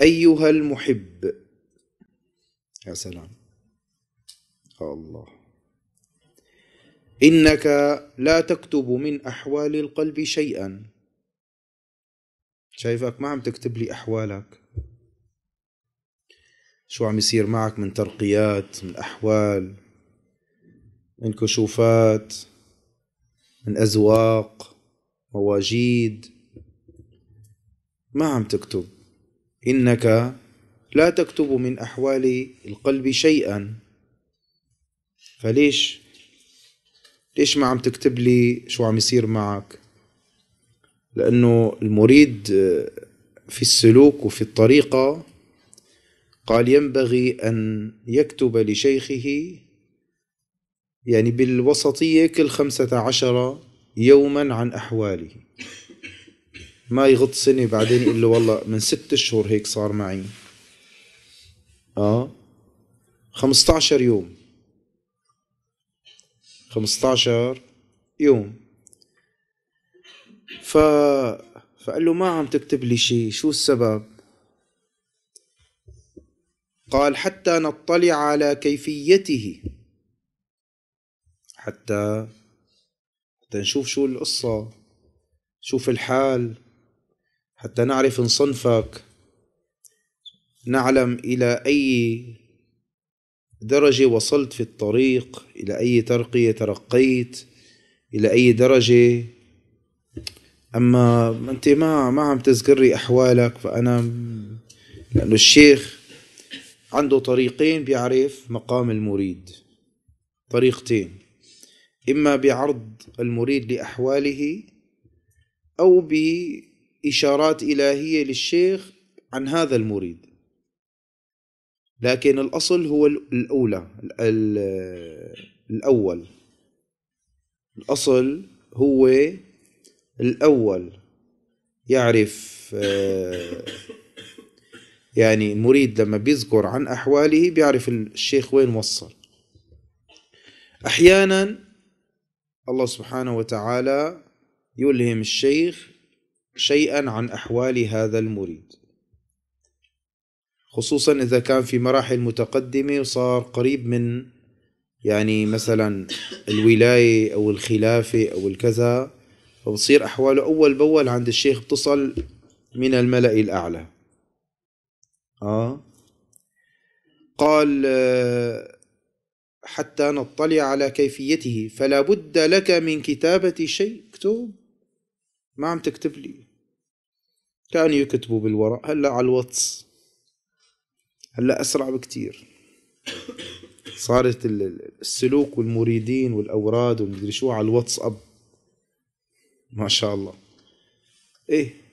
أيها المحب يا سلام الله إنك لا تكتب من أحوال القلب شيئا شايفك ما عم تكتب لي أحوالك شو عم يصير معك من ترقيات من أحوال من كشوفات من أزواق مواجيد ما عم تكتب إنك لا تكتب من أحوال القلب شيئا فليش ليش ما عم تكتب لي شو عم يصير معك لأنه المريد في السلوك وفي الطريقة قال ينبغي أن يكتب لشيخه يعني بالوسطية كل خمسة عشر يوما عن أحواله ما يغط سنه بعدين يقول له والله من ست اشهر هيك صار معي اه 15 يوم 15 يوم ف فقال له ما عم تكتب لي شيء شو السبب قال حتى نطلع على كيفيته حتى حتى نشوف شو القصة شوف الحال حتى نعرف نصنفك نعلم إلى أي درجة وصلت في الطريق إلى أي ترقية ترقيت إلى أي درجة أما أنت ما ما عم تذكري أحوالك فأنا لأنه الشيخ عنده طريقين بيعرف مقام المريد طريقتين إما بعرض المريد لأحواله أو ب إشارات إلهية للشيخ عن هذا المريد لكن الأصل هو الأولى الأول الأصل هو الأول يعرف آه، يعني المريد لما بيذكر عن أحواله بيعرف الشيخ وين وصل أحيانا الله سبحانه وتعالى يلهم الشيخ شيئا عن أحوال هذا المريد خصوصا إذا كان في مراحل متقدمة وصار قريب من يعني مثلا الولاية أو الخلافة أو الكذا فبصير أحواله أول بأول عند الشيخ بتصل من الملأ الأعلى آه قال حتى نطلع على كيفيته فلا بد لك من كتابة شيء اكتب ما عم تكتب لي كانوا يكتبوا بالورق هلا على الواتس هلا اسرع بكتير صارت السلوك والمريدين والاوراد ومدري شو على الواتس اب ما شاء الله ايه